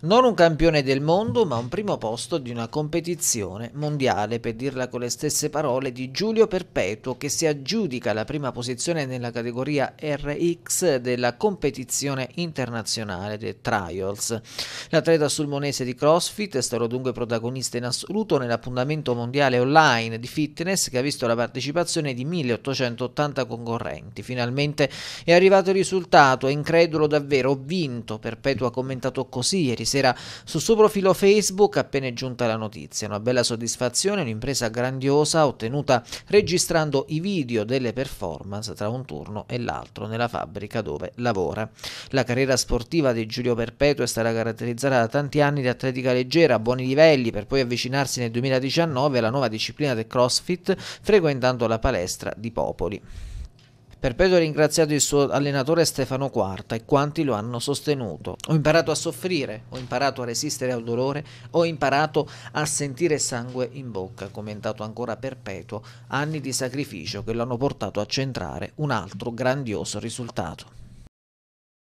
Non un campione del mondo, ma un primo posto di una competizione mondiale, per dirla con le stesse parole di Giulio Perpetuo, che si aggiudica la prima posizione nella categoria RX della competizione internazionale dei Trials. L'atleta sulmonese di CrossFit è stato dunque protagonista in assoluto nell'appuntamento mondiale online di fitness che ha visto la partecipazione di 1880 concorrenti. Finalmente è arrivato il risultato, è incredulo davvero, ho vinto, Perpetuo ha commentato così ieri sera sul suo profilo Facebook appena è giunta la notizia. Una bella soddisfazione, un'impresa grandiosa ottenuta registrando i video delle performance tra un turno e l'altro nella fabbrica dove lavora. La carriera sportiva di Giulio Perpetuo è stata caratterizzata da tanti anni di atletica leggera a buoni livelli per poi avvicinarsi nel 2019 alla nuova disciplina del CrossFit frequentando la palestra di Popoli. Perpetuo ha ringraziato il suo allenatore Stefano Quarta e quanti lo hanno sostenuto. Ho imparato a soffrire, ho imparato a resistere al dolore, ho imparato a sentire sangue in bocca, commentato ancora Perpetuo, anni di sacrificio che lo hanno portato a centrare un altro grandioso risultato.